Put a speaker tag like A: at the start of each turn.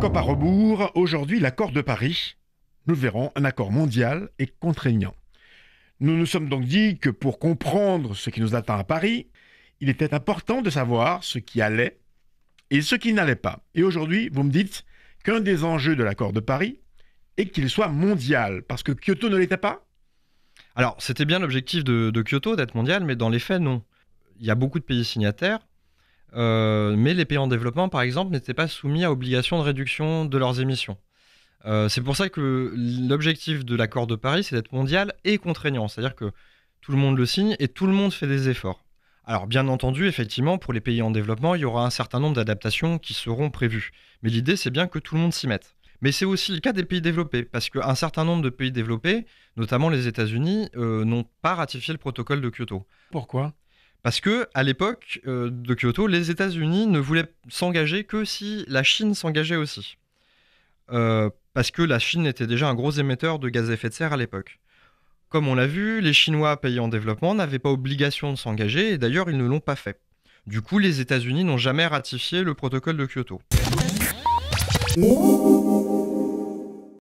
A: COP à rebours, aujourd'hui l'accord de Paris, nous verrons, un accord mondial et contraignant. Nous nous sommes donc dit que pour comprendre ce qui nous attend à Paris, il était important de savoir ce qui allait et ce qui n'allait pas. Et aujourd'hui, vous me dites qu'un des enjeux de l'accord de Paris est qu'il soit mondial, parce que Kyoto ne l'était pas
B: Alors, c'était bien l'objectif de Kyoto d'être mondial, mais dans les faits, non. Il y a beaucoup de pays signataires, euh, mais les pays en développement, par exemple, n'étaient pas soumis à obligation de réduction de leurs émissions. Euh, c'est pour ça que l'objectif de l'accord de Paris, c'est d'être mondial et contraignant, c'est-à-dire que tout le monde le signe et tout le monde fait des efforts. Alors bien entendu, effectivement, pour les pays en développement, il y aura un certain nombre d'adaptations qui seront prévues, mais l'idée, c'est bien que tout le monde s'y mette. Mais c'est aussi le cas des pays développés, parce qu'un certain nombre de pays développés, notamment les États-Unis, euh, n'ont pas ratifié le protocole de Kyoto. Pourquoi parce que à l'époque euh, de Kyoto, les États-Unis ne voulaient s'engager que si la Chine s'engageait aussi. Euh, parce que la Chine était déjà un gros émetteur de gaz à effet de serre à l'époque. Comme on l'a vu, les Chinois, pays en développement, n'avaient pas obligation de s'engager, et d'ailleurs ils ne l'ont pas fait. Du coup, les États-Unis n'ont jamais ratifié le protocole de Kyoto.